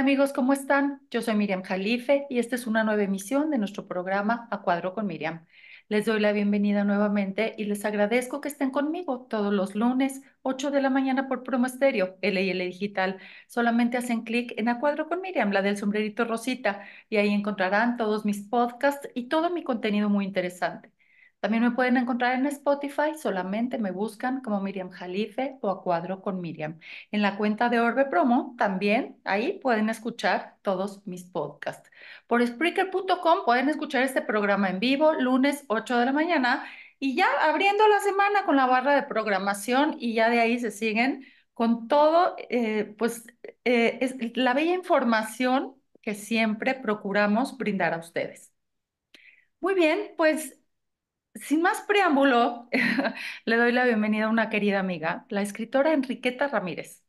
amigos, ¿cómo están? Yo soy Miriam Jalife y esta es una nueva emisión de nuestro programa A Cuadro con Miriam. Les doy la bienvenida nuevamente y les agradezco que estén conmigo todos los lunes, 8 de la mañana por Promo Estéreo, Digital. Solamente hacen clic en A Cuadro con Miriam, la del sombrerito Rosita, y ahí encontrarán todos mis podcasts y todo mi contenido muy interesante. También me pueden encontrar en Spotify, solamente me buscan como Miriam Jalife o a cuadro con Miriam. En la cuenta de Orbe Promo también ahí pueden escuchar todos mis podcasts. Por Spreaker.com pueden escuchar este programa en vivo lunes 8 de la mañana y ya abriendo la semana con la barra de programación y ya de ahí se siguen con todo, eh, pues eh, la bella información que siempre procuramos brindar a ustedes. Muy bien, pues sin más preámbulo, le doy la bienvenida a una querida amiga, la escritora Enriqueta Ramírez.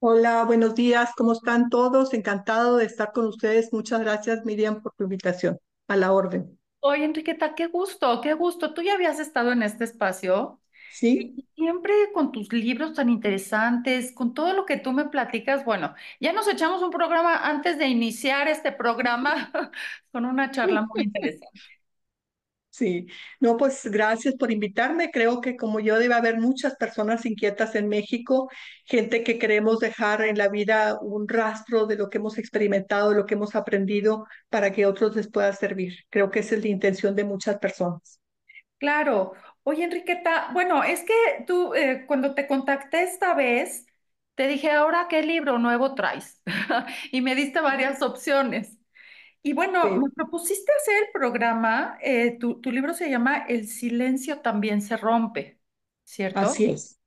Hola, buenos días, ¿cómo están todos? Encantado de estar con ustedes. Muchas gracias, Miriam, por tu invitación. A la orden. Oye, Enriqueta, qué gusto, qué gusto. Tú ya habías estado en este espacio. Sí. siempre con tus libros tan interesantes, con todo lo que tú me platicas. Bueno, ya nos echamos un programa antes de iniciar este programa con una charla muy interesante. Sí, no, pues gracias por invitarme. Creo que como yo debe haber muchas personas inquietas en México, gente que queremos dejar en la vida un rastro de lo que hemos experimentado, de lo que hemos aprendido para que otros les pueda servir. Creo que esa es la intención de muchas personas. Claro. Oye, Enriqueta, bueno, es que tú eh, cuando te contacté esta vez, te dije, ahora qué libro nuevo traes. y me diste varias opciones. Y bueno, me propusiste hacer el programa, eh, tu, libro se llama El silencio también se rompe, ¿cierto? Así es.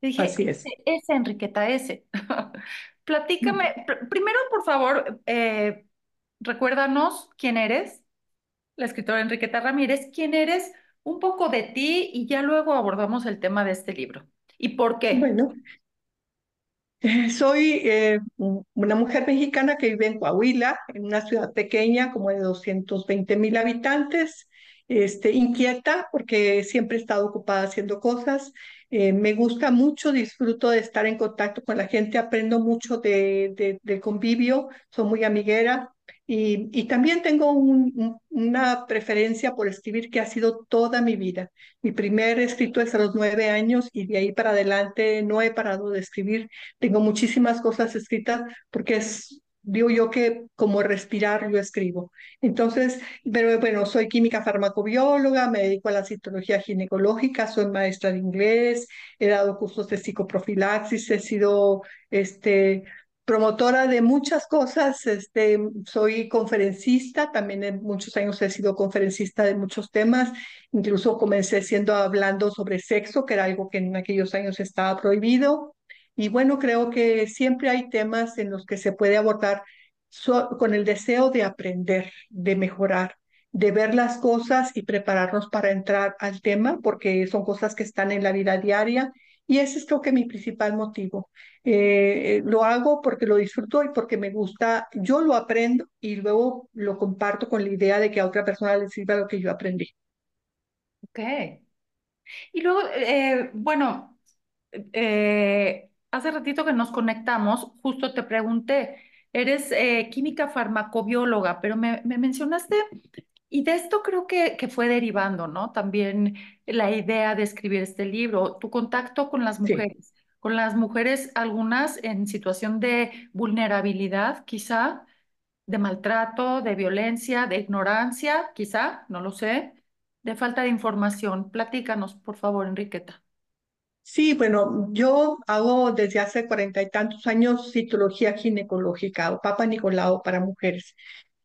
dije, Así es. E, ese, Enriqueta, ese. Platícame, primero, por favor, eh, recuérdanos quién eres, la escritora Enriqueta Ramírez, quién eres, un poco de ti y ya luego abordamos el tema de este libro. ¿Y por qué? Bueno, Soy eh, una mujer mexicana que vive en Coahuila, en una ciudad pequeña como de 220 mil habitantes, este, inquieta porque siempre he estado ocupada haciendo cosas. Eh, me gusta mucho, disfruto de estar en contacto con la gente, aprendo mucho de, del convivio, soy muy amiguera, y, también tengo una preferencia por escribir que ha sido toda mi vida. Mi primer escrito es a los nueve años y de ahí para adelante no he parado de escribir. Tengo muchísimas cosas escritas porque es digo yo que como respirar yo escribo. Entonces, pero bueno, soy química farmacobióloga, me dedico a la citología ginecológica, soy maestra de inglés, he dado cursos de psicoprofilaxis, he sido este, promotora de muchas cosas, este, soy conferencista, también en muchos años he sido conferencista de muchos temas, incluso comencé siendo hablando sobre sexo, que era algo que en aquellos años estaba prohibido. Y bueno, creo que siempre hay temas en los que se puede abordar con el deseo de aprender, de mejorar, de ver las cosas y prepararnos para entrar al tema, porque son cosas que están en la vida diaria y ese es creo que mi principal motivo. Eh, lo hago porque lo disfruto y porque me gusta, yo lo aprendo y luego lo comparto con la idea de que a otra persona le sirva lo que yo aprendí. Ok. Y luego, eh, bueno, eh, hace ratito que nos conectamos, justo te pregunté, eres química farmacobióloga, pero me, me mencionaste y de esto creo que, fue derivando, ¿no? También la idea de escribir este libro, tu contacto con las mujeres, con las mujeres algunas en situación de vulnerabilidad, quizá, de maltrato, de violencia, de ignorancia, quizá, no lo sé, de falta de información. Platícanos, por favor, Enriqueta. Sí, bueno, yo hago desde hace cuarenta y tantos años citología ginecológica o Papa Nicolau para mujeres.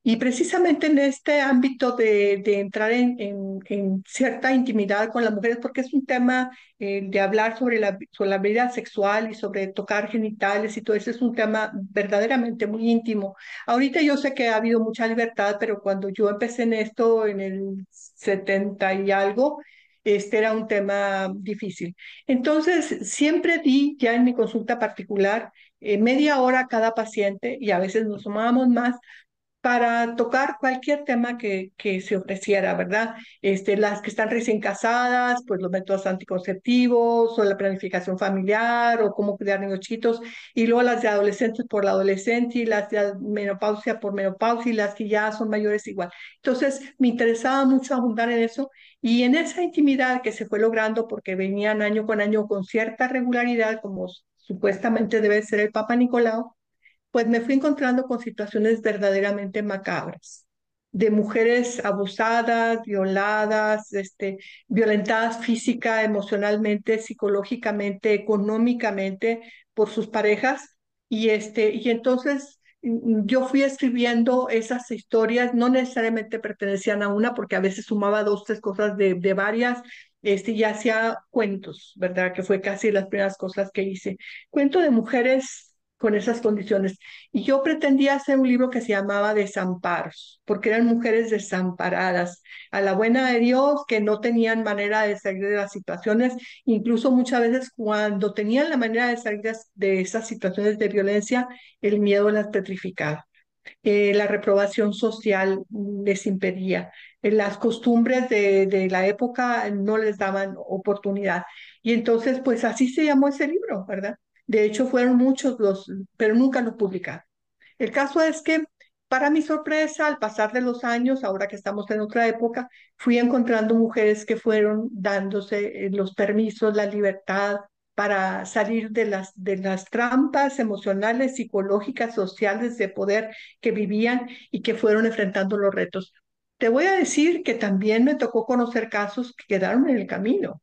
Y precisamente en este ámbito de, entrar en, en, cierta intimidad con las mujeres, porque es un tema eh, de hablar sobre la, sobre la vida sexual y sobre tocar genitales y todo eso, es un tema verdaderamente muy íntimo. Ahorita yo sé que ha habido mucha libertad, pero cuando yo empecé en esto en el 70 y algo, este era un tema difícil. Entonces, siempre di ya en mi consulta particular eh, media hora cada paciente y a veces nos sumábamos más para tocar cualquier tema que, se ofreciera, ¿verdad? Este, las que están recién casadas, pues los métodos anticonceptivos o la planificación familiar o cómo cuidar niños y luego las de adolescentes por la adolescente y las de menopausia por menopausia y las que ya son mayores igual. Entonces, me interesaba mucho abundar en eso y en esa intimidad que se fue logrando porque venían año con año con cierta regularidad, como supuestamente debe ser el Papa Nicolau, pues me fui encontrando con situaciones verdaderamente macabras de mujeres abusadas, violadas, este, violentadas física, emocionalmente, psicológicamente, económicamente por sus parejas. Y, este, y entonces mm, yo fui escribiendo esas historias, no necesariamente pertenecían a una, porque a veces sumaba dos, tres cosas de, varias, este, y hacía cuentos, ¿verdad? Que fue casi las primeras cosas que hice. Cuento de mujeres con esas condiciones. Y yo pretendía hacer un libro que se llamaba Desamparos, porque eran mujeres desamparadas, a la buena de Dios, que no tenían manera de salir de las situaciones, incluso muchas veces cuando tenían la manera de salir de esas situaciones de violencia, el miedo las petrificaba. Eh, la reprobación social les impedía, eh, las costumbres de la época no les daban oportunidad. Y entonces, pues así se llamó ese libro, ¿verdad? De hecho, fueron muchos los, pero nunca los publicaron. El caso es que, para mi sorpresa, al pasar de los años, ahora que estamos en otra época, fui encontrando mujeres que fueron dándose eh, los permisos, la libertad para salir de las, de las trampas emocionales, psicológicas, sociales de poder que vivían y que fueron enfrentando los retos. Te voy a decir que también me tocó conocer casos que quedaron en el camino,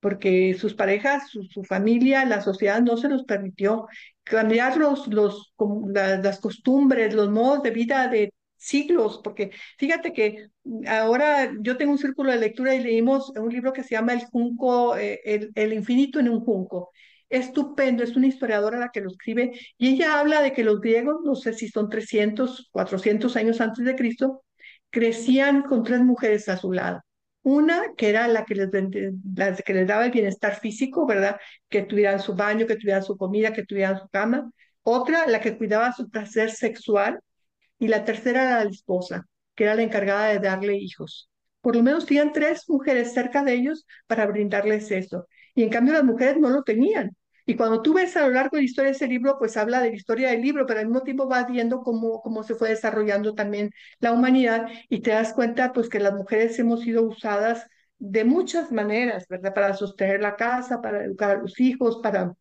porque sus parejas, su, familia, la sociedad no se los permitió cambiar los, los, las, costumbres, los modos de vida de siglos, porque fíjate que mm, ahora yo tengo un círculo de lectura y leímos un libro que se llama El Junco, eh, el, el infinito en un junco. Estupendo, es una historiadora la que lo escribe y ella habla de que los griegos, no sé si son 300, 400 años antes de Cristo, crecían con tres mujeres a su lado. Una, que era la que les, que les daba el bienestar físico, ¿verdad? Que tuvieran su baño, que tuvieran su comida, que tuvieran su cama. Otra, la que cuidaba su placer sexual. Y la tercera la esposa, que era la encargada de darle hijos. Por lo menos tenían tres mujeres cerca de ellos para brindarles eso. Y en cambio las mujeres no lo tenían. Y cuando tú ves a lo largo de la historia de ese libro, pues habla de la historia del libro, pero al mismo tiempo vas viendo cómo, se fue desarrollando también la humanidad y te das cuenta pues que las mujeres hemos sido usadas de muchas maneras, ¿verdad? Para sostener la casa, para educar a los hijos, para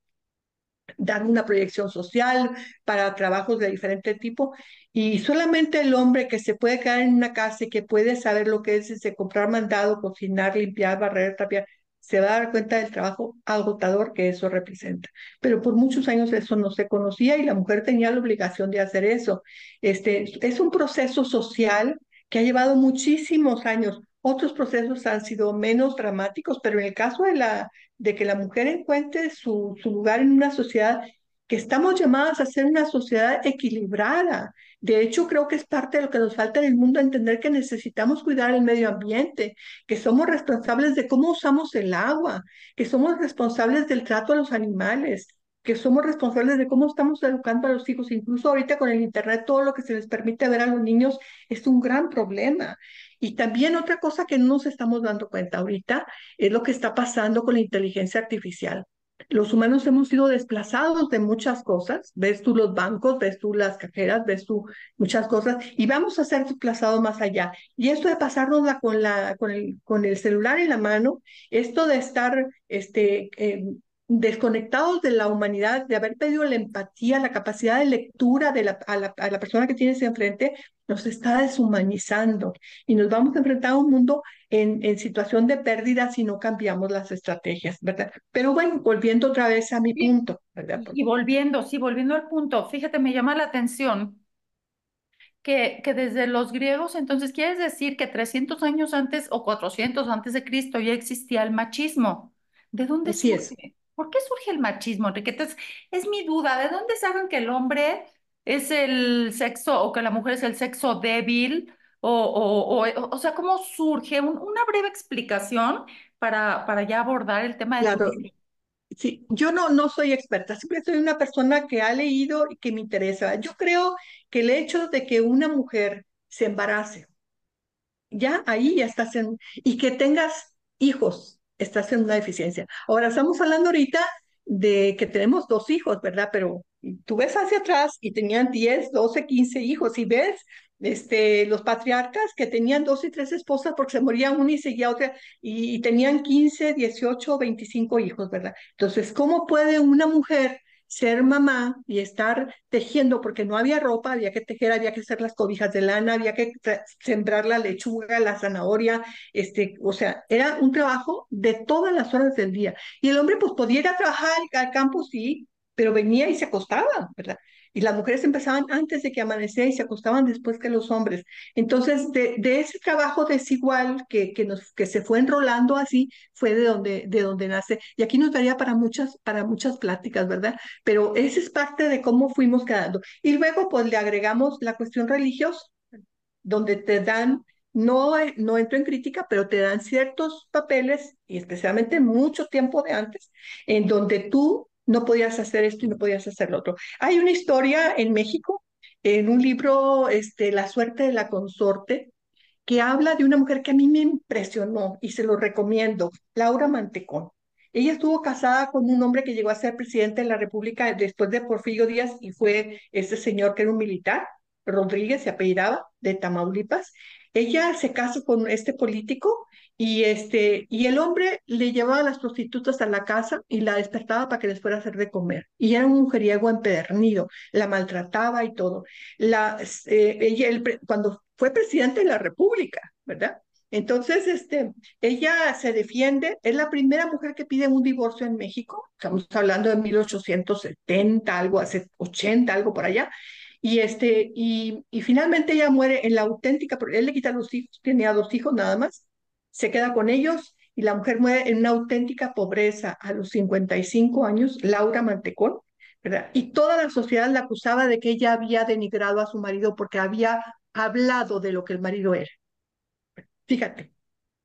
dar una proyección social, para trabajos de diferente tipo. Y solamente el hombre que se puede quedar en una casa y que puede saber lo que es, es comprar mandado, cocinar, limpiar, barrer, tapiar, se va a dar cuenta del trabajo agotador que eso representa. Pero por muchos años eso no se conocía y la mujer tenía la obligación de hacer eso. Este, es un proceso social que ha llevado muchísimos años. Otros procesos han sido menos dramáticos, pero en el caso de, la, de que la mujer encuentre su, su lugar en una sociedad que estamos llamadas a ser una sociedad equilibrada. De hecho, creo que es parte de lo que nos falta en el mundo entender que necesitamos cuidar el medio ambiente, que somos responsables de cómo usamos el agua, que somos responsables del trato a los animales, que somos responsables de cómo estamos educando a los hijos. Incluso ahorita con el Internet, todo lo que se les permite ver a los niños es un gran problema. Y también otra cosa que no nos estamos dando cuenta ahorita es lo que está pasando con la inteligencia artificial los humanos hemos sido desplazados de muchas cosas. Ves tú los bancos, ves tú las cajeras, ves tú muchas cosas y vamos a ser desplazados más allá. Y esto de pasarnos con, la, con, el, con el celular en la mano, esto de estar este, eh, desconectados de la humanidad, de haber pedido la empatía, la capacidad de lectura de la, a, la, persona que tienes enfrente, nos está deshumanizando y nos vamos a enfrentar a un mundo en, en situación de pérdida si no cambiamos las estrategias, ¿verdad? Pero bueno, volviendo otra vez a mi punto, ¿verdad? Y volviendo, sí, volviendo al punto, fíjate, me llama la atención que, que, desde los griegos, entonces, ¿quieres decir que 300 años antes o 400 antes de Cristo ya existía el machismo? ¿De dónde Así surge? ¿Por qué surge el machismo, Enrique? es mi duda, ¿de dónde saben que el hombre es el sexo o que la mujer es el sexo débil? O, o, o, sea, ¿cómo surge? una breve explicación para, para ya abordar el tema de claro. Sí, yo no, no soy experta, siempre soy una persona que ha leído y que me interesa. Yo creo que el hecho de que una mujer se embarace, ya ahí ya estás en, y que tengas hijos, estás en una deficiencia. Ahora, estamos hablando ahorita de que tenemos dos hijos, ¿verdad? Pero tú ves hacia atrás y tenían 10, 12, 15 hijos y ves este, los patriarcas que tenían dos y tres esposas porque se moría una y seguía otra y, y tenían 15, 18, 25 hijos, ¿verdad? Entonces, ¿cómo puede una mujer ser mamá y estar tejiendo, porque no había ropa, había que tejer, había que hacer las cobijas de lana, había que sembrar la lechuga, la zanahoria, este, o sea, era un trabajo de todas las horas del día. Y el hombre pues podía ir a trabajar al, al campo, sí, pero venía y se acostaba, ¿verdad? Y las mujeres empezaban antes de que amaneciera y se acostaban después que los hombres. Entonces, de, ese trabajo desigual que, que, nos, que se fue enrolando así, fue de donde, de donde nace. Y aquí nos daría para muchas, para muchas pláticas, ¿verdad? Pero esa es parte de cómo fuimos quedando. Y luego, pues, le agregamos la cuestión religiosa, donde te dan no, no entro en crítica, pero te dan ciertos papeles, y especialmente mucho tiempo de antes, en donde tú no podías hacer esto y no podías hacer lo otro. Hay una historia en México, en un libro, este, La suerte de la consorte, que habla de una mujer que a mí me impresionó y se lo recomiendo, Laura Mantecón. Ella estuvo casada con un hombre que llegó a ser presidente de la República después de Porfirio Díaz y fue ese señor que era un militar, Rodríguez se apellidaba, de Tamaulipas. Ella se casó con este político y, este, y el hombre le llevaba a las prostitutas a la casa y la despertaba para que les fuera a hacer de comer. Y era un mujeriego empedernido, la maltrataba y todo. La, eh, ella, cuando fue presidente de la República, ¿verdad? Entonces, este, ella se defiende, es la primera mujer que pide un divorcio en México, estamos hablando de 1870, algo, hace 80, algo por allá, y, este, y, y finalmente ella muere en la auténtica, él le quita los hijos, tenía dos hijos nada más, se queda con ellos y la mujer muere en una auténtica pobreza a los 55 años, Laura Mantecón, ¿verdad? Y toda la sociedad la acusaba de que ella había denigrado a su marido porque había hablado de lo que el marido era. Fíjate.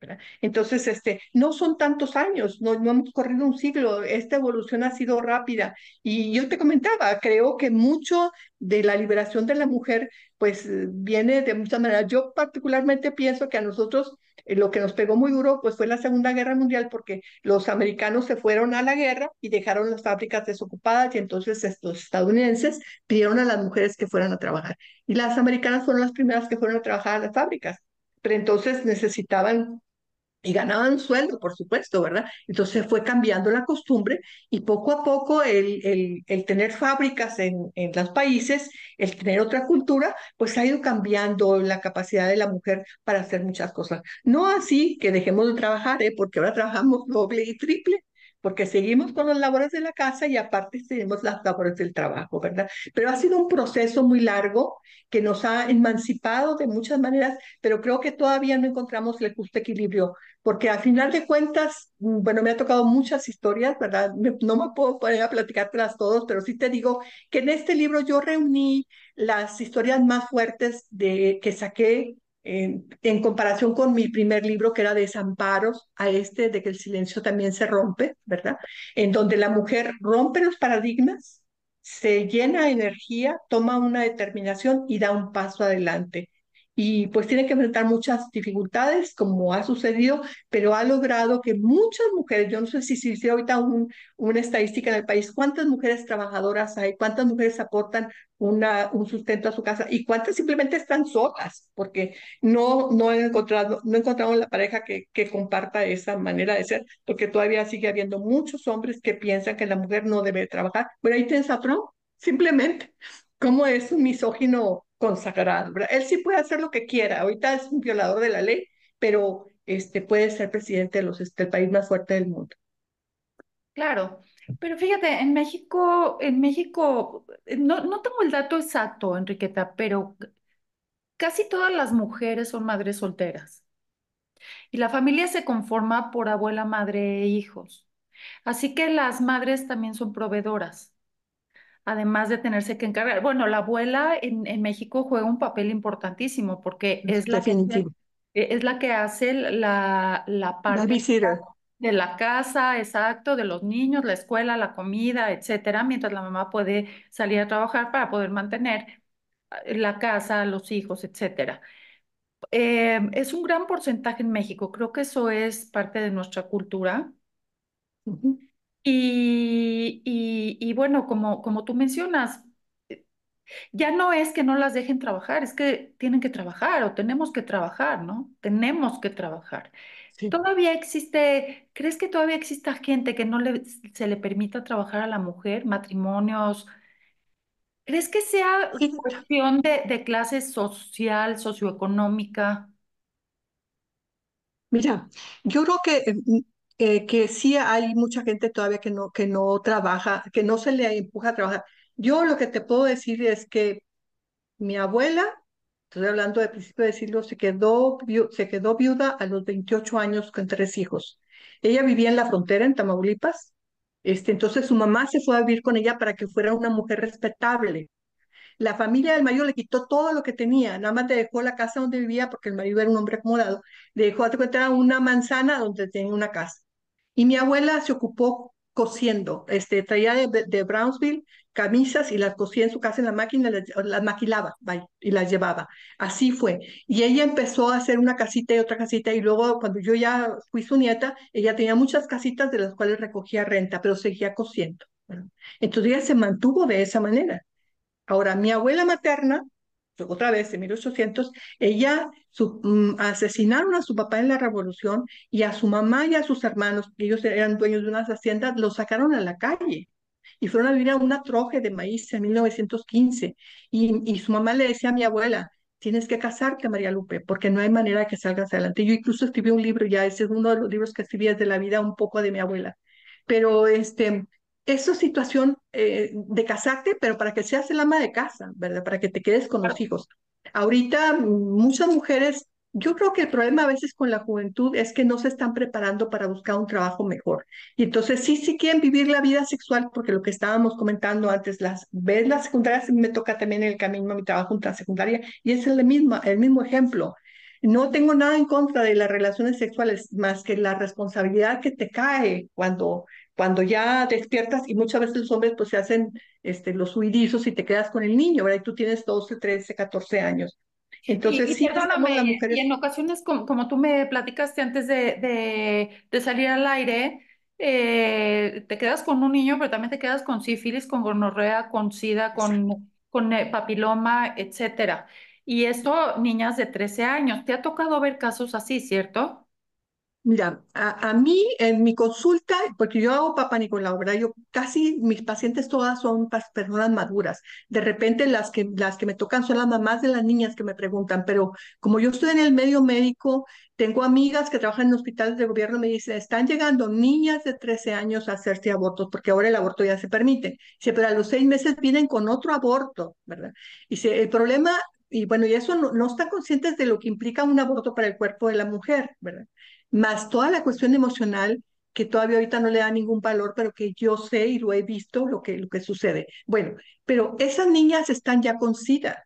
¿verdad? Entonces, este, no son tantos años, no, no hemos corrido un siglo, esta evolución ha sido rápida. Y yo te comentaba, creo que mucho de la liberación de la mujer, pues eh, viene de muchas maneras. Yo particularmente pienso que a nosotros eh, lo que nos pegó muy duro pues fue la Segunda Guerra Mundial porque los americanos se fueron a la guerra y dejaron las fábricas desocupadas y entonces los estadounidenses pidieron a las mujeres que fueran a trabajar. Y las americanas fueron las primeras que fueron a trabajar a las fábricas, pero entonces necesitaban y ganaban sueldo, por supuesto, ¿verdad? Entonces fue cambiando la costumbre y poco a poco el, el, el tener fábricas en, en, los países, el tener otra cultura, pues ha ido cambiando la capacidad de la mujer para hacer muchas cosas. No así que dejemos de trabajar, ¿eh? porque ahora trabajamos doble y triple, porque seguimos con las labores de la casa y aparte seguimos las labores del trabajo, ¿verdad? Pero ha sido un proceso muy largo que nos ha emancipado de muchas maneras, pero creo que todavía no encontramos el justo equilibrio porque al final de cuentas, mm, bueno, me ha tocado muchas historias, ¿verdad? no me puedo poner a platicártelas todas, pero sí te digo que en este libro yo reuní las historias más fuertes de, que saqué en, en comparación con mi primer libro, que era Desamparos, a este de que el silencio también se rompe, ¿verdad? En donde la mujer rompe los paradigmas, se llena de energía, toma una determinación y da un paso adelante y pues tiene que enfrentar muchas dificultades, como ha sucedido, pero ha logrado que muchas mujeres, yo no sé si se hiciera ahorita un, una estadística en el país, cuántas mujeres trabajadoras hay, cuántas mujeres aportan una, un sustento a su casa y cuántas simplemente están solas, porque no, no han encontrado, no encontramos la pareja que, comparta esa manera de ser, porque todavía sigue habiendo muchos hombres que piensan que la mujer no debe trabajar. Pero ahí tienes a simplemente, cómo es un misógino consagrado. Él sí puede hacer lo que quiera. Ahorita es un violador de la ley, pero este, puede ser presidente de los, este, país más fuerte del mundo. Claro, pero fíjate, en México, en México, no tengo el dato exacto, Enriqueta, pero casi todas las mujeres son madres solteras. Y la familia se conforma por abuela, madre e hijos. Así que las madres también son proveedoras además de tenerse que encargar. Bueno, la abuela en, México juega un papel importantísimo porque es la, que, e, es la que hace la, la parte de la casa, exacto, de los niños, la escuela, la comida, etcétera, mientras la mamá puede salir a trabajar para poder mantener eh, la casa, los hijos, etcétera. Eh, es un gran porcentaje en México, creo que eso es parte de nuestra cultura. Y, bueno, como, como tú mencionas, eh, ya no es que no las dejen trabajar, es que tienen que trabajar o tenemos que trabajar, ¿no? Tenemos que trabajar. Todavía existe, ¿crees que todavía exista gente que no se le permita trabajar a la mujer, matrimonios? ¿Crees que sea cuestión de, de clase social, socioeconómica? Mira, yo creo que eh, eh, que sí hay mucha gente todavía que no, que no trabaja, que no se le empuja a trabajar. Yo lo que te puedo decir es que mi abuela, estoy hablando de principio de siglo, se quedó, se quedó viuda a los 28 años con tres hijos. Ella vivía en la frontera, en Tamaulipas. Este, entonces su mamá se fue a vivir con ella para que fuera una mujer respetable. La familia del marido le quitó todo lo que tenía, nada más le dejó la casa donde vivía porque el marido era un hombre acomodado, le dejó, a cuenta, una manzana donde tenía una casa. Y mi abuela se ocupó cosiendo, este, traía de, Brownsville camisas y las cosía en su casa en la máquina, las, maquilaba y las llevaba. Así fue. Y ella empezó a hacer una casita y otra casita y luego cuando yo ya fui su nieta, ella tenía muchas casitas de las cuales recogía renta, pero seguía cosiendo. Entonces ella se mantuvo de esa manera. Ahora, mi abuela materna otra vez en 1800, ella mm, asesinaron a su papá en la revolución y a su mamá y a sus hermanos, que ellos eran dueños de unas haciendas, los sacaron a la calle y fueron a vivir a una troje de maíz en 1915. Y, su mamá le decía a mi abuela, tienes que casarte, María Lupe, porque no hay manera de que salgas adelante. Yo incluso escribí un libro ya, ese es uno de los libros que escribí de la vida un poco de mi abuela. Pero este, esa situación eh, de casarte, pero para que seas el ama de casa, ¿verdad? Para que te quedes con los hijos. Ahorita mm, muchas mujeres, yo creo que el problema a veces con la juventud es que no se están preparando para buscar un trabajo mejor. Y entonces sí, sí quieren vivir la vida sexual, porque lo que estábamos comentando antes, las ves las secundarias, me toca también el camino a mi trabajo en la secundaria, y es el mismo, el mismo ejemplo. No tengo nada en contra de las relaciones sexuales, más que la responsabilidad que te cae cuando cuando ya despiertas y muchas veces los hombres pues se hacen este, los huidizos y te quedas con el niño, ¿verdad? Y tú tienes 12, 13, 14 años. Entonces, y, sí, y en ocasiones, como, tú me platicaste antes de, salir al aire, eh, te quedas con un niño, pero también te quedas con sífilis, con gonorrea, con sida, con, con eh, papiloma, etcétera. Y esto, niñas de 13 años, ¿te ha tocado ver casos así, cierto? Mira, a, mí en mi consulta, porque yo hago papá Nicolau, ¿verdad? Yo casi mis pacientes todas son personas maduras. De repente las que, las que me tocan son las mamás de las niñas que me preguntan, pero como yo estoy en el medio médico, tengo amigas que trabajan en hospitales de gobierno, me dicen, están llegando niñas de 13 años a hacerse abortos, porque ahora el aborto ya se permite. Dice, pero a los seis meses vienen con otro aborto, ¿verdad? Dice, el problema y bueno, y eso no, no, están conscientes de lo que implica un aborto para el cuerpo de la mujer, ¿verdad? más toda la cuestión emocional que todavía ahorita no le da ningún valor, pero que yo sé y lo he visto lo que, lo que sucede. Bueno, pero esas niñas están ya con SIDA.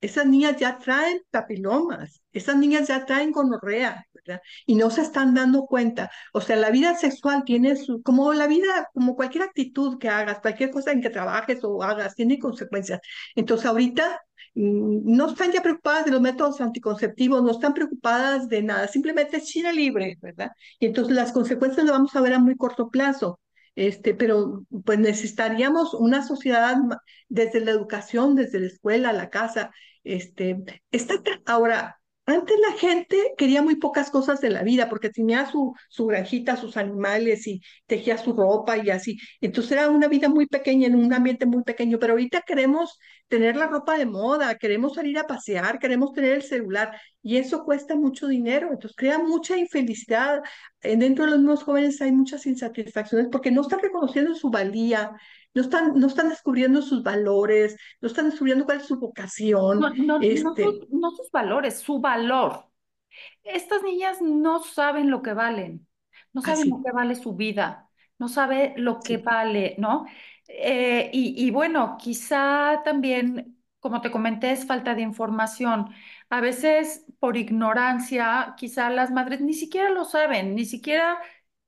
Esas niñas ya traen papilomas, esas niñas ya traen gonorrea, ¿verdad? Y no se están dando cuenta. O sea, la vida sexual tiene su, como la vida, como cualquier actitud que hagas, cualquier cosa en que trabajes o hagas, tiene consecuencias. Entonces, ahorita Mm, no están ya preocupadas de los métodos anticonceptivos, no están preocupadas de nada, simplemente es China libre, ¿verdad? Y entonces las consecuencias las vamos a ver a muy corto plazo. Este, pero pues necesitaríamos una sociedad desde la educación, desde la escuela, la casa. Este, está, ahora, antes la gente quería muy pocas cosas de la vida porque tenía su, su granjita, sus animales y tejía su ropa y así. Entonces era una vida muy pequeña, en un ambiente muy pequeño, pero ahorita queremos tener la ropa de moda, queremos salir a pasear, queremos tener el celular y eso cuesta mucho dinero. Entonces crea mucha infelicidad. Eh, dentro de los nuevos jóvenes hay muchas insatisfacciones porque no están reconociendo su valía, no están, no están descubriendo sus valores, no están descubriendo cuál es su vocación. No, este sus, valores, su valor. Estas niñas no saben lo que valen, no saben lo que vale su vida, no saben lo que vale, ¿no? Eh, y, y bueno, quizá también como te comenté, es falta de información. A veces por ignorancia, quizá las madres ni siquiera lo saben, ni siquiera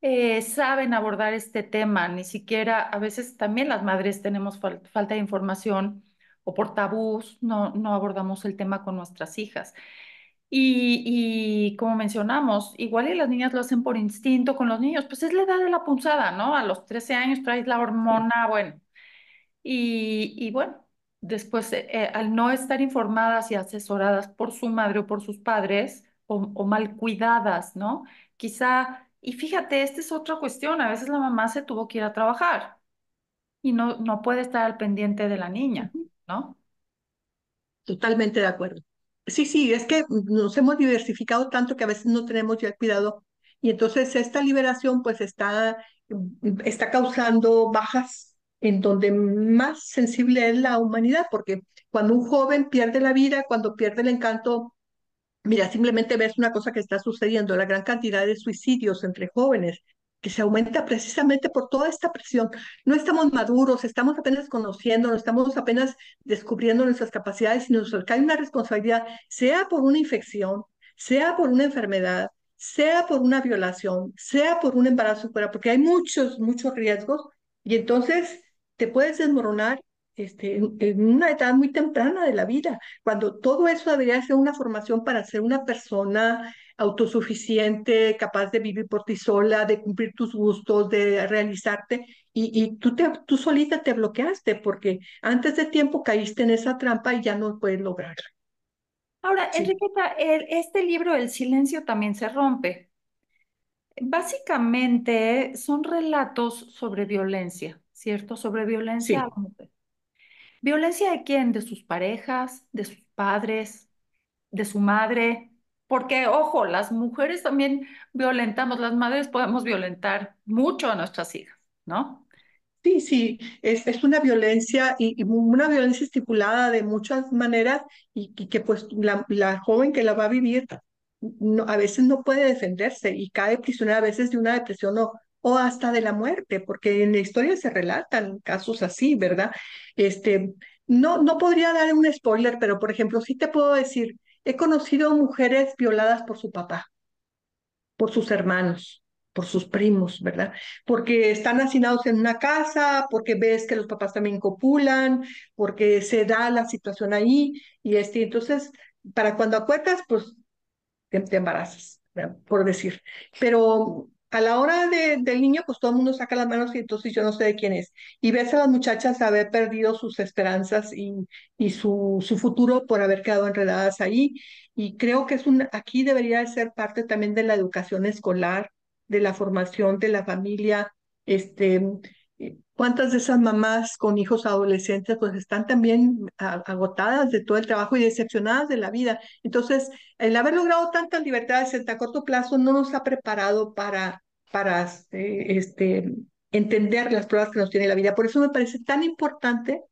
eh, saben abordar este tema, ni siquiera a veces también las madres tenemos falta de información o por tabús no, no abordamos el tema con nuestras hijas. Y, como mencionamos, igual y las niñas lo hacen por instinto con los niños, pues es la edad de la punzada, ¿no? A los 13 años traes la hormona, bueno. Y, y bueno, después eh, eh, al no estar informadas y asesoradas por su madre o por sus padres o, o mal cuidadas, ¿no? Quizá y fíjate, esta es otra cuestión. A veces la mamá se tuvo que ir a trabajar y no, no puede estar al pendiente de la niña, ¿no? Totalmente de acuerdo. Sí, sí, es que nos hemos diversificado tanto que a veces no tenemos ya el cuidado. Y entonces esta liberación pues está, está causando bajas en donde más sensible es la humanidad, porque cuando un joven pierde la vida, cuando pierde el encanto Mira, simplemente ves una cosa que está sucediendo, la gran cantidad de suicidios entre jóvenes, que se aumenta precisamente por toda esta presión. No estamos maduros, estamos apenas conociendo, no estamos apenas descubriendo nuestras capacidades y nos hay una responsabilidad, sea por una infección, sea por una enfermedad, sea por una violación, sea por un embarazo fuera, porque hay muchos, muchos riesgos y entonces te puedes desmoronar este, en una edad muy temprana de la vida, cuando todo eso debería ser una formación para ser una persona autosuficiente, capaz de vivir por ti sola, de cumplir tus gustos, de realizarte, y, tú, te, tú solita te bloqueaste porque antes de tiempo caíste en esa trampa y ya no puedes lograr. Ahora, Enriqueta, este libro, El silencio también se rompe. Básicamente son relatos sobre violencia, ¿cierto? Sobre violencia ¿Violencia de quién? De sus parejas, de sus padres, de su madre. Porque, ojo, las mujeres también violentamos, las madres podemos violentar mucho a nuestras hijas, ¿no? Sí, sí, es, una violencia y, una violencia estipulada de muchas maneras y, que pues la, joven que la va a vivir no, a veces no puede defenderse y cae prisionera a veces de una depresión o, o hasta de la muerte, porque en la historia se relatan casos así, ¿verdad? Este, no, no podría dar un spoiler, pero por ejemplo, sí te puedo decir, he conocido mujeres violadas por su papá, por sus hermanos, por sus primos, ¿verdad? Porque están hacinados en una casa, porque ves que los papás también copulan, porque se da la situación ahí, y este, entonces, para cuando acuerdas, pues te, embarazas, por decir. Pero a la hora del niño, pues todo el mundo saca las manos y entonces yo no sé de quién es. Y ves a las muchachas haber perdido sus esperanzas y, y su, su, futuro por haber quedado enredadas ahí. Y creo que es un, aquí debería ser parte también de la educación escolar, de la formación de la familia, este, ¿Cuántas de esas mamás con hijos adolescentes pues están también agotadas de todo el trabajo y decepcionadas de la vida? Entonces, el haber logrado tantas libertades en tan corto plazo no nos ha preparado para, para eh, este, entender las pruebas que nos tiene la vida. Por eso me parece tan importante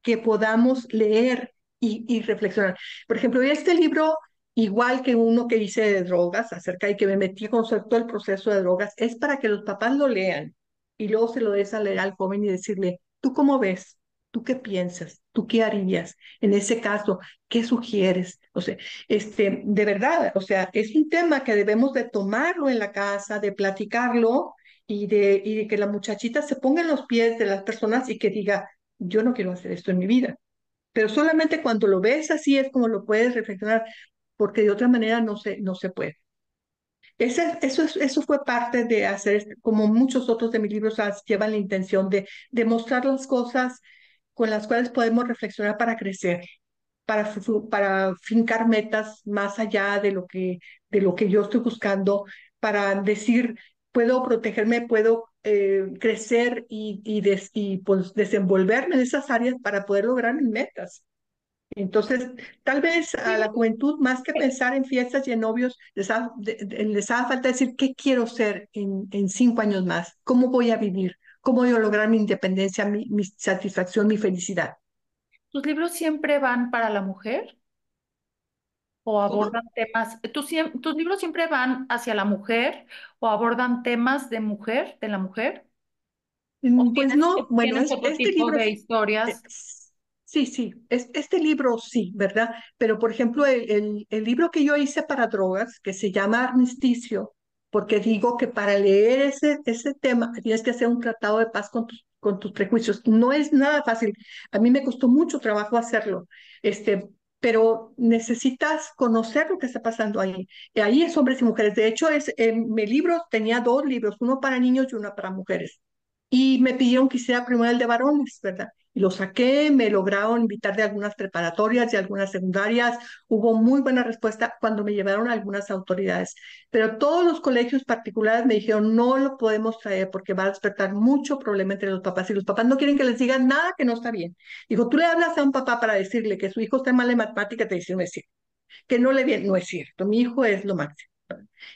que podamos leer y, reflexionar. Por ejemplo, este libro, igual que uno que hice de drogas, acerca de que me metí con todo el proceso de drogas, es para que los papás lo lean y luego se lo des leer al joven y decirle, ¿tú cómo ves? ¿Tú qué piensas? ¿Tú qué harías? En ese caso, ¿qué sugieres? O sea, este, de verdad, o sea, es un tema que debemos de tomarlo en la casa, de platicarlo y de, y de que la muchachita se ponga en los pies de las personas y que diga, yo no quiero hacer esto en mi vida. Pero solamente cuando lo ves así es como lo puedes reflexionar, porque de otra manera no se, no se puede eso, eso fue parte de hacer, este, como muchos otros de mis libros, llevan la intención de, mostrar las cosas con las cuales podemos reflexionar para crecer, para, fincar metas más allá de lo, que, de lo que yo estoy buscando, para decir, puedo protegerme, puedo eh, crecer y, pues, desenvolverme en esas áreas para poder lograr mis metas. Entonces, tal vez a la juventud, más que eh, pensar en fiestas y en novios, les, les hace falta decir qué quiero ser en, cinco años más, cómo voy a vivir, cómo voy a lograr mi independencia, mi, satisfacción, mi felicidad. ¿Tus libros siempre van para la mujer? ¿O abordan temas? ¿tus, libros siempre van hacia la mujer o abordan temas de mujer, de la mujer? Mm, pues no, bueno, este libro de historias. Sí, sí, es, este libro sí, ¿verdad? Pero por ejemplo, el, libro que yo hice para drogas, que se llama Armisticio, porque digo que para leer ese, ese tema tienes que hacer un tratado de paz con tus, con tus prejuicios. No es nada fácil. A mí me costó mucho trabajo hacerlo, este, pero necesitas conocer lo que está pasando ahí. Y ahí es hombres y mujeres. De hecho, es, en mi libro tenía dos libros, uno para niños y uno para mujeres y me pidieron que hiciera primero de varones, ¿verdad? Y lo saqué, me lograron invitar de algunas preparatorias, y algunas secundarias, hubo muy buena respuesta cuando me llevaron algunas autoridades, pero todos los colegios particulares me dijeron, no lo podemos traer porque va a despertar mucho problema entre los papás y los papás no quieren que les digan nada que no está bien. Dijo, tú le hablas a un papá para decirle que su hijo está mal en matemática, te dice, no es cierto, que no le viene, no es cierto, mi hijo es lo máximo.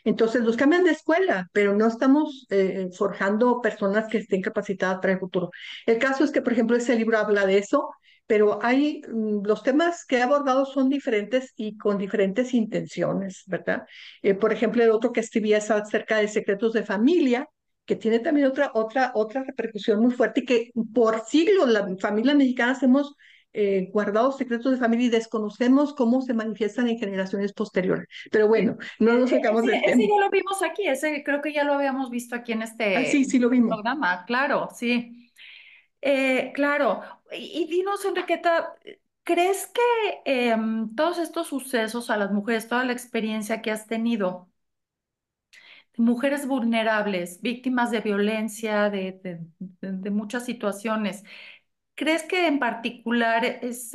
Entonces los cambian de escuela, pero no estamos eh, forjando personas que estén capacitadas para el futuro. El caso es que, por ejemplo, ese libro habla de eso, pero hay mm, los temas que he abordado son diferentes y con diferentes intenciones, ¿verdad? Eh, por ejemplo, el otro que escribía es acerca de secretos de familia, que tiene también otra, otra, otra repercusión muy fuerte y que por siglos la familia mexicana hemos eh, guardados secretos de familia y desconocemos cómo se manifiestan en generaciones posteriores. Pero bueno, no nos eh, eh, sacamos de tema. sí, ya lo vimos aquí, ese creo que ya lo habíamos visto aquí en este ah, sí, sí lo vimos. programa, claro, sí. claro, y, dinos, Enriqueta, ¿crees que em, todos estos sucesos a las mujeres, toda la experiencia que has tenido, mujeres vulnerables, víctimas de violencia, de muchas situaciones, ¿Crees que en particular es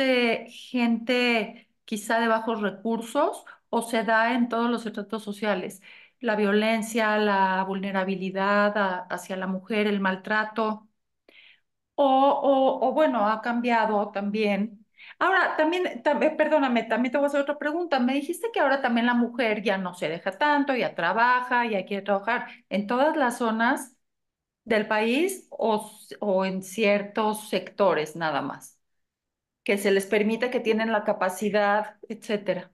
gente quizá de bajos recursos o se da en todos los estratos sociales? La violencia, la vulnerabilidad hacia la mujer, el maltrato. O, bueno, ha cambiado también. Ahora, también, también, eh, perdóname, también te voy a hacer otra pregunta. Me dijiste que ahora también la mujer ya no se deja tanto, ya trabaja, ya quiere trabajar en todas las zonas del país o, o en ciertos sectores nada más, que se les permita que tienen la capacidad, etcétera.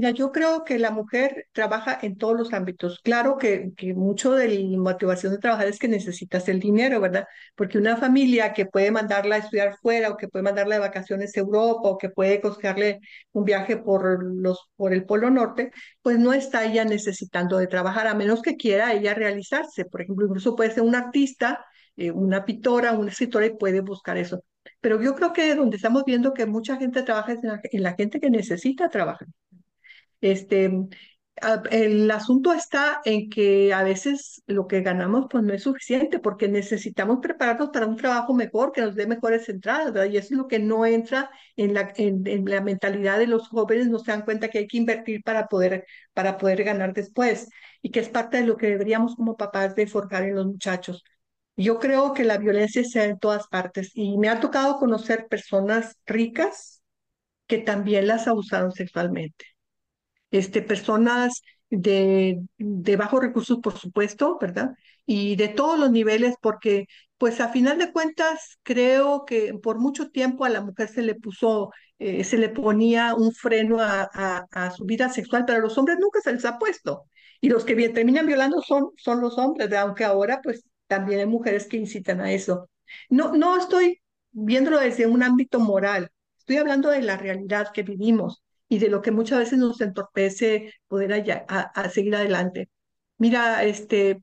Mira, yo creo que la mujer trabaja en todos los ámbitos. Claro que, mucho de la motivación de trabajar es que necesitas el dinero, ¿verdad? Porque una familia que puede mandarla a estudiar fuera o que puede mandarla de vacaciones a Europa o que puede costearle un viaje por, los, por el Polo Norte, pues no está ella necesitando de trabajar a menos que quiera ella realizarse. Por ejemplo, incluso puede ser un artista, eh, una pintora, una escritora y puede buscar eso. Pero yo creo que donde estamos viendo que mucha gente trabaja es en la gente que necesita trabajar. Este, ah, el asunto está en que a veces lo que ganamos pues no es suficiente porque necesitamos prepararnos para un trabajo mejor que nos dé mejores entradas, Y eso es lo que no entra en la, en, la mentalidad de los jóvenes, no se dan cuenta que hay que invertir para poder, para poder ganar después y que es parte de lo que deberíamos como papás de forjar en los muchachos. Yo creo que la violencia está en todas partes y me ha tocado conocer personas ricas que también las abusaron sexualmente este, personas de, de bajos recursos, por supuesto, ¿verdad? Y de todos los niveles, porque pues a final de cuentas creo que por mucho tiempo a la mujer se le puso, eh, se le ponía un freno a, su vida sexual, pero a los hombres nunca se les ha puesto. Y los que bien, terminan violando son, son los hombres, aunque ahora pues también hay mujeres que incitan a eso. No, no estoy viéndolo desde un ámbito moral, estoy hablando de la realidad que vivimos y de lo que muchas veces nos entorpece poder a, seguir adelante. Mira, este,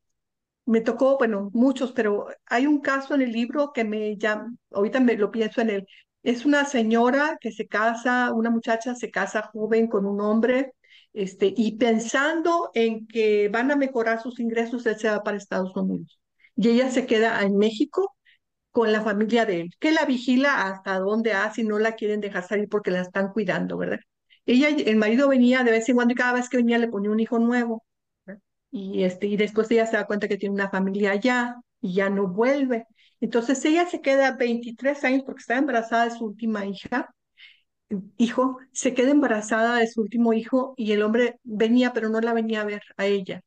me tocó, bueno, muchos, pero hay un caso en el libro que me llama, ahorita me lo pienso en él. Es una señora que se casa, una muchacha se casa joven con un hombre, este, y pensando en que van a mejorar sus ingresos, él se va para Estados Unidos. Y ella se queda en México con la familia de él, que la vigila hasta dónde hace ah, si no la quieren dejar salir porque la están cuidando, ¿verdad? Ella, el marido venía de vez en cuando y cada vez que venía le ponía un hijo nuevo. Y, este, y después ella se da cuenta que tiene una familia allá y ya no vuelve. Entonces ella se queda 23 años porque está embarazada de su última hija, hijo, se queda embarazada de su último hijo y el hombre venía pero no la venía a ver a ella.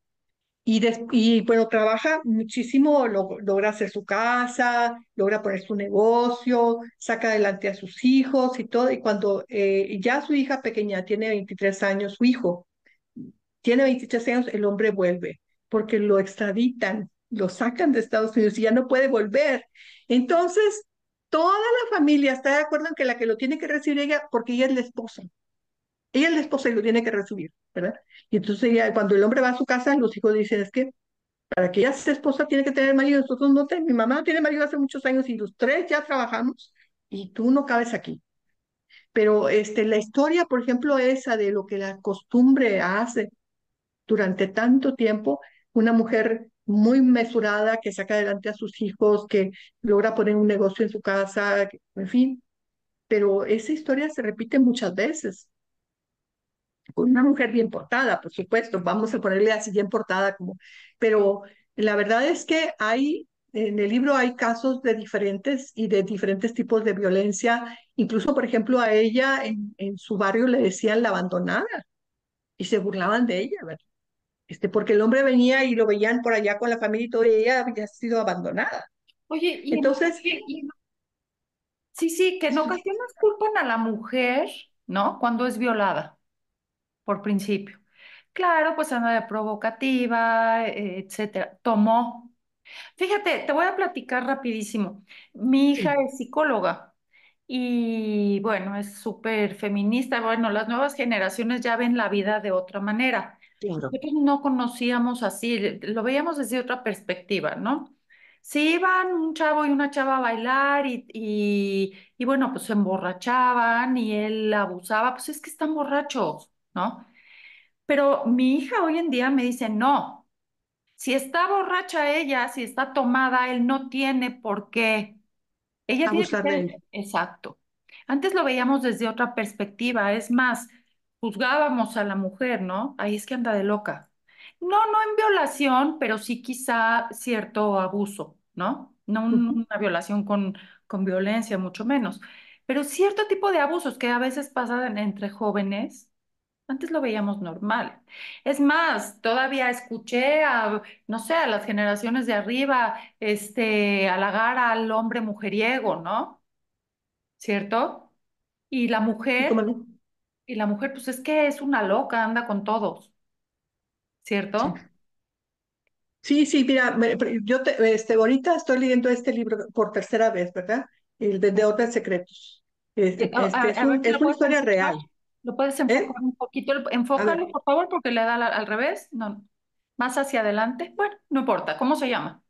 Y, bueno, trabaja muchísimo, logra hacer su casa, logra poner su negocio, saca adelante a sus hijos y todo. Y cuando eh, ya su hija pequeña tiene 23 años, su hijo tiene 23 años, el hombre vuelve porque lo extraditan, lo sacan de Estados Unidos y ya no puede volver. Entonces, toda la familia está de acuerdo en que la que lo tiene que recibir ella, porque ella es la esposa. Ella el esposa lo tiene que recibir, ¿verdad? Y entonces cuando el hombre va a su casa, los hijos dicen, es que para que ella sea esposa tiene que tener marido, nosotros no tenemos, mi mamá tiene marido hace muchos años y los tres ya trabajamos y tú no cabes aquí. Pero este, la historia, por ejemplo, esa de lo que la costumbre hace durante tanto tiempo, una mujer muy mesurada que saca adelante a sus hijos, que logra poner un negocio en su casa, en fin. Pero esa historia se repite muchas veces una mujer bien portada, por supuesto, vamos a ponerle así bien portada, como, pero la verdad es que hay, en el libro hay casos de diferentes y de diferentes tipos de violencia, incluso, por ejemplo, a ella en, su barrio le decían la abandonada y se burlaban de ella, ¿verdad? Este, porque el hombre venía y lo veían por allá con la familia y todo, y ella había sido abandonada. Oye, y entonces... Sí, sí, que en ocasiones culpan a la mujer, ¿no? Cuando es violada por principio. Claro, pues anda de provocativa, eh, etcétera. Tomó. Fíjate, te voy a platicar rapidísimo. Mi hija es psicóloga y bueno, es súper feminista. Bueno, las nuevas generaciones ya ven la vida de otra manera. Nosotros no conocíamos así, lo veíamos desde otra perspectiva, ¿no? Si iban un chavo y una chava a bailar y, y bueno, pues se emborrachaban y él abusaba, pues es que están borrachos. Pero mi hija hoy en día me dice, no, si está borracha ella, si está tomada, él no tiene por qué. Ella es Exacto. Antes lo veíamos desde otra perspectiva, es más, juzgábamos a la mujer, ¿no? Ahí es que anda de loca. No, no en violación, pero sí quizá cierto abuso, ¿no? No una violación con, con violencia, mucho menos. Pero cierto tipo de abusos que a veces pasan entre jóvenes, antes lo veíamos normal. Es más, todavía escuché a, no sé, a las generaciones de arriba, este, halagar al hombre mujeriego, ¿no? ¿Cierto? Y la mujer, y la mujer, pues es que es una loca, anda con todos, ¿cierto? Sí. Sí, mira, yo te, este, ahorita estoy leyendo este libro por tercera vez, ¿verdad? El de Otras Secretos. Este, este, es una historia real. Lo puedes ¿Eh? enfocar un poquito, enfócalo por favor porque le da al, revés, no, más hacia adelante, bueno, no importa, ¿cómo se llama?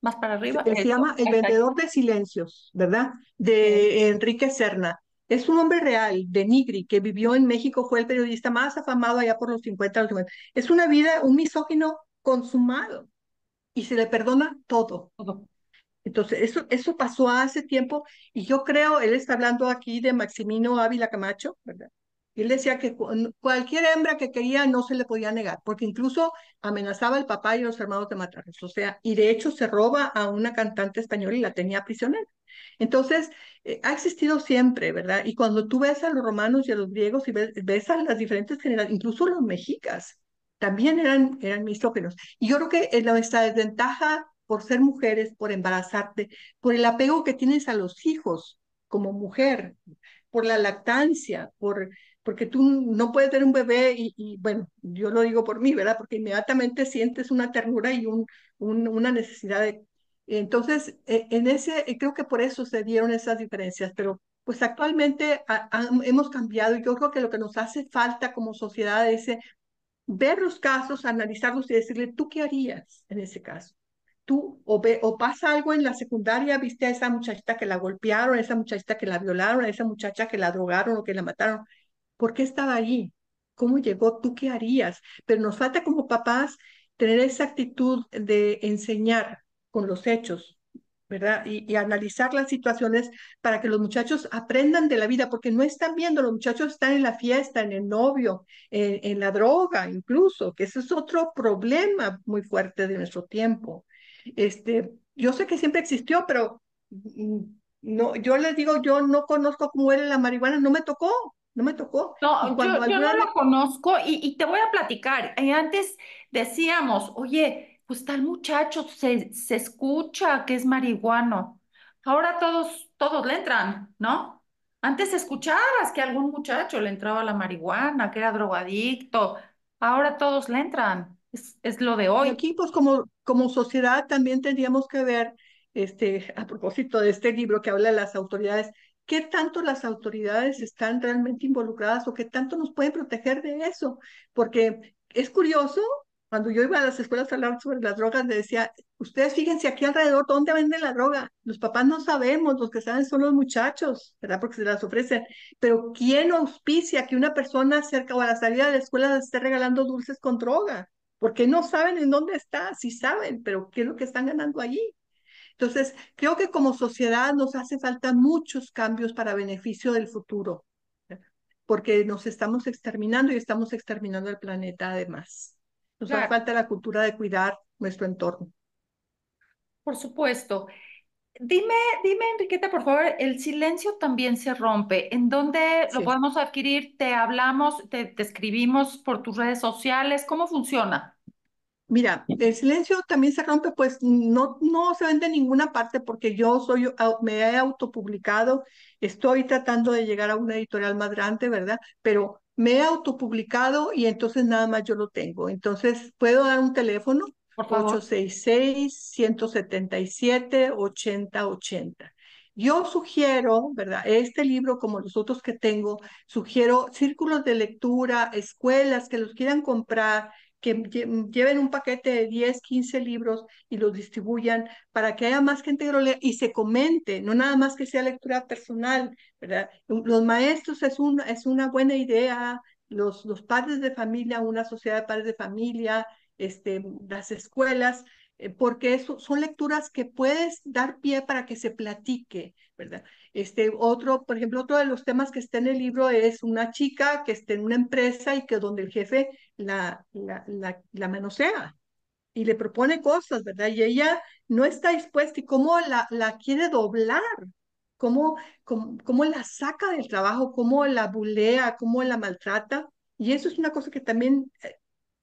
Más para arriba. Se, llama El Vendedor de Silencios, ¿verdad? De Enrique Serna. Es un hombre real de Nigri que vivió en México, fue el periodista más afamado allá por los 50, Es una vida, un misógino consumado y se le perdona todo. todo. Entonces, eso, eso pasó hace tiempo y yo creo, él está hablando aquí de Maximino Ávila Camacho, ¿verdad? él decía que cualquier hembra que quería no se le podía negar, porque incluso amenazaba al papá y a los hermanos de matarlos. O sea, y de hecho se roba a una cantante española y la tenía prisionera. Entonces, eh, ha existido siempre, ¿verdad? Y cuando tú ves a los romanos y a los griegos y ves, a las diferentes generaciones, incluso los mexicas, también eran, eran misógenos. Y yo creo que nuestra eh, desventaja por ser mujeres, por embarazarte, por el apego que tienes a los hijos como mujer, por la lactancia, por porque tú no puedes tener un bebé y, bueno, yo lo digo por mí, ¿verdad? Porque inmediatamente sientes una ternura y un, una necesidad de... Entonces, e, en ese, eh, creo que por eso se dieron esas diferencias, pero pues actualmente hemos cambiado y yo creo que lo que nos hace falta como sociedad es eh, ver los casos, analizarlos y decirle, ¿tú qué harías en ese caso? Tú o, ve, o pasa algo en la secundaria, viste a esa muchachita que la golpearon, a esa muchachita que la violaron, a esa muchacha que la drogaron o que la mataron ¿Por qué estaba ahí? ¿Cómo llegó? ¿Tú qué harías? Pero nos falta como papás tener esa actitud de enseñar con los hechos, ¿verdad? Y, analizar las situaciones para que los muchachos aprendan de la vida, porque no están viendo, los muchachos están en la fiesta, en el novio, en, la droga incluso, que ese es otro problema muy fuerte de nuestro tiempo. Este, yo sé que siempre existió, pero mm, mm, no, yo les digo, yo no conozco cómo era la marihuana, no me tocó, no me tocó. No, yo, no lo conozco y, te voy a platicar. Eh, antes decíamos, oye, pues tal muchacho se, escucha que es marihuano. Ahora todos, todos le entran, ¿no? Antes escuchabas que algún muchacho le entraba la marihuana, que era drogadicto. Ahora todos le entran. Es, lo de hoy. Y aquí, pues, como, como sociedad también tendríamos que ver, este, a propósito de este libro que habla de las autoridades, qué tanto las autoridades están realmente involucradas o qué tanto nos pueden proteger de eso. Porque es curioso, cuando yo iba a las escuelas a hablar sobre las drogas, les decía, ustedes fíjense aquí alrededor, ¿dónde venden la droga? Los papás no sabemos, los que saben son los muchachos, ¿verdad? Porque se las ofrecen. Pero ¿quién auspicia que una persona cerca o a la salida de la escuela esté regalando dulces con droga? Porque no saben en dónde está, sí saben, pero ¿qué es lo que están ganando allí? Entonces, creo que como sociedad nos hace falta muchos cambios para beneficio del futuro, porque nos estamos exterminando y estamos exterminando el planeta además. Nos hace falta la cultura de cuidar nuestro entorno. Por supuesto. Dime, dime, Enriqueta, por favor, el silencio también se rompe. ¿En dónde lo podemos adquirir? ¿Te hablamos? ¿Te escribimos por tus redes sociales? ¿Cómo funciona? Mira, el silencio también se rompe, pues no, no se vende en ninguna parte porque yo soy, me he autopublicado, estoy tratando de llegar a una editorial más grande, ¿verdad? Pero me he autopublicado y entonces nada más yo lo tengo. Entonces, ¿puedo dar un teléfono? 866-177-8080. Yo sugiero, ¿verdad? Este libro, como los otros que tengo, sugiero círculos de lectura, escuelas que los quieran comprar que lleven un paquete de 10, 15 libros y los distribuyan para que haya más gente que lo lea y se comente, no nada más que sea lectura personal, ¿verdad? Los maestros es, es una buena idea, los, los padres de familia, una sociedad de padres de familia, este, las escuelas, eh, porque eso, son lecturas que puedes dar pie para que se platique, ¿verdad? Este otro, por ejemplo, otro de los temas que está en el libro es una chica que está en una empresa y que donde el jefe la, la, manosea y le propone cosas, ¿verdad? Y ella no está dispuesta y cómo la, la quiere doblar, cómo, cómo, la saca del trabajo, cómo la bulea, cómo la maltrata. Y eso es una cosa que también eh,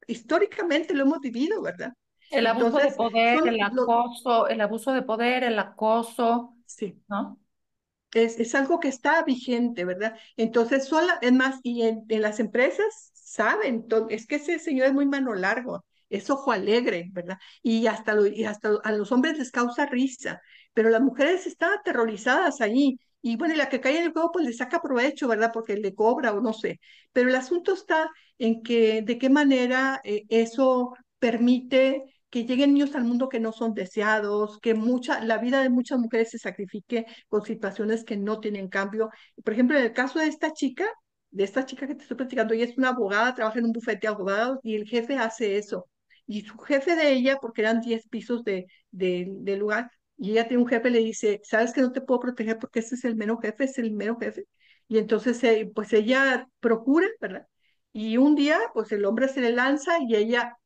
históricamente lo hemos vivido, ¿verdad? El abuso de poder, el acoso, el abuso de poder, el acoso. Sí. ¿No? Es, algo que está vigente, ¿verdad? Entonces, sola, es más, y en, las empresas saben, es que ese señor es muy mano largo, es ojo alegre, ¿verdad? Y hasta, lo, y hasta a los hombres les causa risa, pero las mujeres están aterrorizadas ahí, Y bueno, la que cae en el juego, pues le saca provecho, ¿verdad? Porque le cobra o no sé. Pero el asunto está en que de qué manera eh, eso permite que lleguen niños al mundo que no son deseados, que mucha, la vida de muchas mujeres se sacrifique con situaciones que no tienen cambio. Por ejemplo, en el caso de esta chica, de esta chica que te estoy platicando, ella es una abogada, trabaja en un bufete de abogados y el jefe hace eso. Y su jefe de ella, porque eran 10 pisos de, de, lugar, y ella tiene un jefe, le dice, sabes que no te puedo proteger porque ese es el mero jefe, es el mero jefe. Y entonces, eh, pues ella procura, ¿verdad? Y un día, pues el hombre se le lanza y ella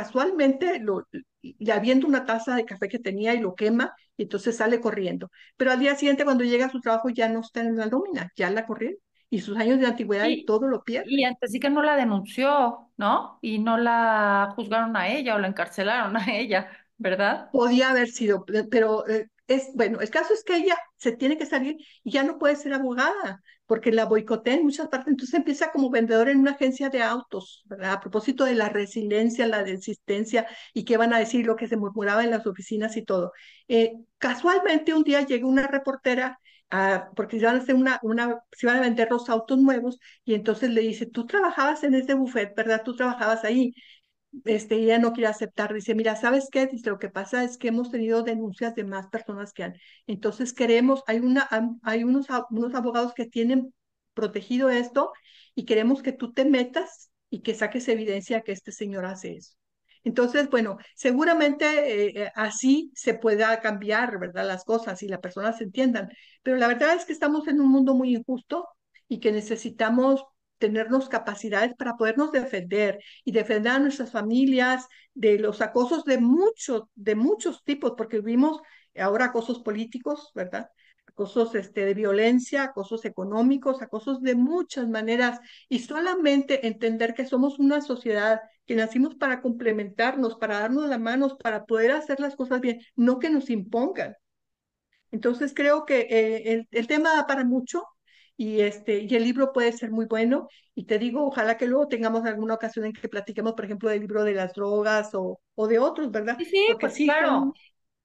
casualmente, lo, le una taza de café que tenía y lo quema y entonces sale corriendo. Pero al día siguiente cuando llega a su trabajo ya no está en la nómina, ya la corrió y sus años de antigüedad y, todo lo pierde. Y antes sí que no la denunció, ¿no? Y no la juzgaron a ella o la encarcelaron a ella, ¿verdad? Podía haber sido, pero eh, es, bueno, el caso es que ella se tiene que salir y ya no puede ser abogada porque la boicoté en muchas partes. Entonces empieza como vendedora en una agencia de autos, ¿verdad? A propósito de la resiliencia, la desistencia, y qué van a decir, lo que se murmuraba en las oficinas y todo. Eh, casualmente un día llega una reportera porque se iban a una, una, a vender los autos nuevos, y entonces le dice, tú trabajabas en ese buffet, ¿verdad? Tú trabajabas ahí este, ella no quiere aceptar, dice, mira, ¿sabes qué? Dice, lo que pasa es que hemos tenido denuncias de más personas que han, entonces queremos, hay, una, hay unos, unos abogados que tienen protegido esto y queremos que tú te metas y que saques evidencia que este señor hace eso. Entonces, bueno, seguramente eh, eh, así se pueda cambiar, ¿verdad? Las cosas y las personas se entiendan, pero la verdad es que estamos en un mundo muy injusto y que necesitamos tenernos capacidades para podernos defender y defender a nuestras familias de los acosos de muchos, de muchos tipos, porque vivimos ahora acosos políticos, ¿verdad? Acosos este, de violencia, acosos económicos, acosos de muchas maneras, y solamente entender que somos una sociedad que nacimos para complementarnos, para darnos las manos, para poder hacer las cosas bien, no que nos impongan. Entonces creo que eh, el, el tema da para mucho, y este y el libro puede ser muy bueno y te digo ojalá que luego tengamos alguna ocasión en que platiquemos por ejemplo del libro de las drogas o, de otros verdad sí, pues claro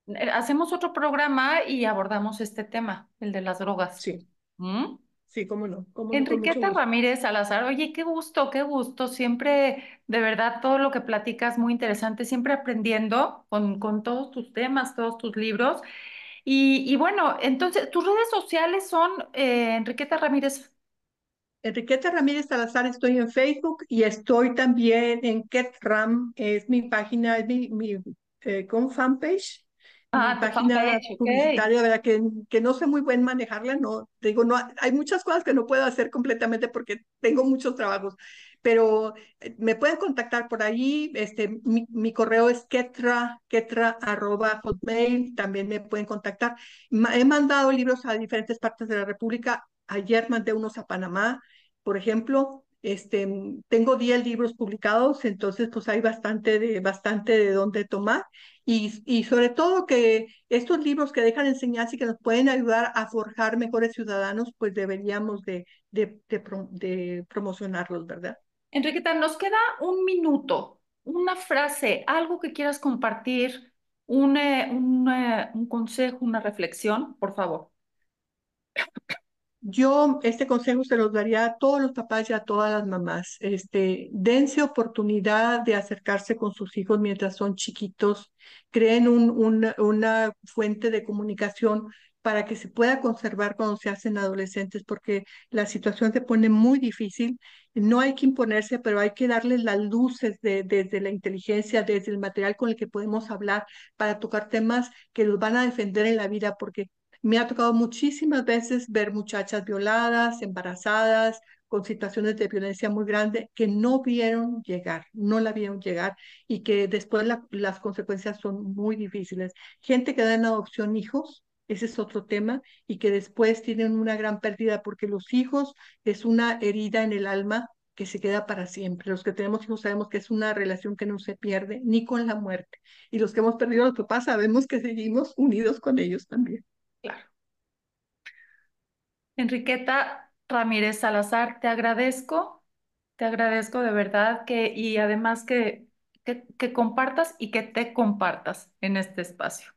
eh, hacemos otro programa y abordamos este tema el de las drogas sí ¿Mm? sí cómo no Enriqueta Ramírez Salazar oye qué gusto qué gusto siempre de verdad todo lo que platicas muy interesante siempre aprendiendo con con todos tus temas todos tus libros y, bueno, entonces, tus redes sociales son eh, Enriqueta Ramírez. Enriqueta Ramírez Salazar, estoy en Facebook y estoy también en KetRam, es mi página, es mi, eh, con fanpage. Ah, página publicitaria, ¿verdad? Que, no sé muy bien manejarla, no, digo, no, hay muchas cosas que no puedo hacer completamente porque tengo muchos trabajos, pero eh, me pueden contactar por ahí. Este, mi, correo es ketra, ketra arroba también me pueden contactar. he mandado libros a diferentes partes de la República. Ayer mandé unos a Panamá, por ejemplo. Este, mm, tengo 10 libros publicados, entonces pues hay bastante de, bastante de dónde tomar y, sobre todo que estos libros que dejan enseñanza y que nos pueden ayudar a forjar mejores ciudadanos, pues deberíamos de promocionarlos, ¿verdad? Enriqueta, nos queda un minuto, una frase, algo que quieras compartir, un, eh, eh, un, consejo, una reflexión, por favor. Yo este consejo se los daría a todos los papás y a todas las mamás. Este, dense oportunidad de acercarse con sus hijos mientras son chiquitos. Creen una fuente de comunicación para que se pueda conservar cuando se hacen adolescentes, porque la situación se pone muy difícil. No hay que imponerse, pero hay que darles las luces desde la inteligencia, desde el material con el que podemos hablar para tocar temas que los van a defender en la vida, porque me ha tocado muchísimas veces ver muchachas violadas, embarazadas, con situaciones de violencia muy grande que no vieron llegar, no la vieron llegar y que después las consecuencias son muy difíciles. Gente que da en adopción hijos ese es otro tema, y que después tienen una gran pérdida porque los hijos es una herida en el alma que se queda para siempre. Los que tenemos hijos sabemos que es una relación que no se pierde ni con la muerte. Y los que hemos perdido a los papás sabemos que seguimos unidos con ellos también. Claro. Enriqueta Ramírez Salazar, te agradezco, te agradezco de verdad que y además que, que compartas y que te compartas en este espacio.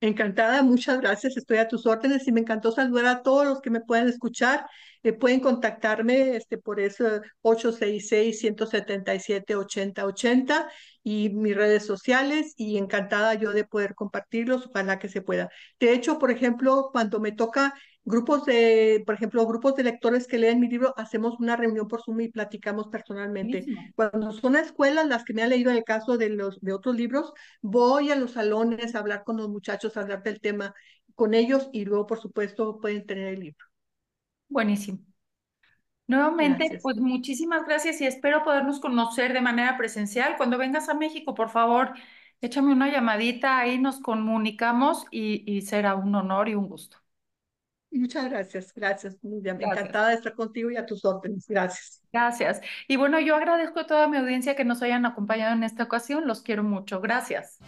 Encantada, muchas gracias. Estoy a tus órdenes y me encantó saludar a todos los que me pueden escuchar. Eh, pueden contactarme este, por eso 866-177-8080 y mis redes sociales y encantada yo de poder compartirlos, ojalá que se pueda. De hecho, por ejemplo, cuando me toca grupos de, por ejemplo, grupos de lectores que leen mi libro, hacemos una reunión por Zoom y platicamos personalmente. Cuando son escuelas las que me han leído en el caso de, los, de otros libros, voy a los salones a hablar con los muchachos, a hablar del tema con ellos y luego, por supuesto, pueden tener el libro. Buenísimo. Nuevamente, pues muchísimas gracias y espero podernos conocer de manera presencial. Cuando vengas a México, por favor, échame una llamadita, ahí nos comunicamos y será un honor y un gusto. Muchas gracias, gracias, encantada de estar contigo y a tus órdenes. Gracias. Gracias. Y bueno, yo agradezco a toda mi audiencia que nos hayan acompañado en esta ocasión. Los quiero mucho. Gracias.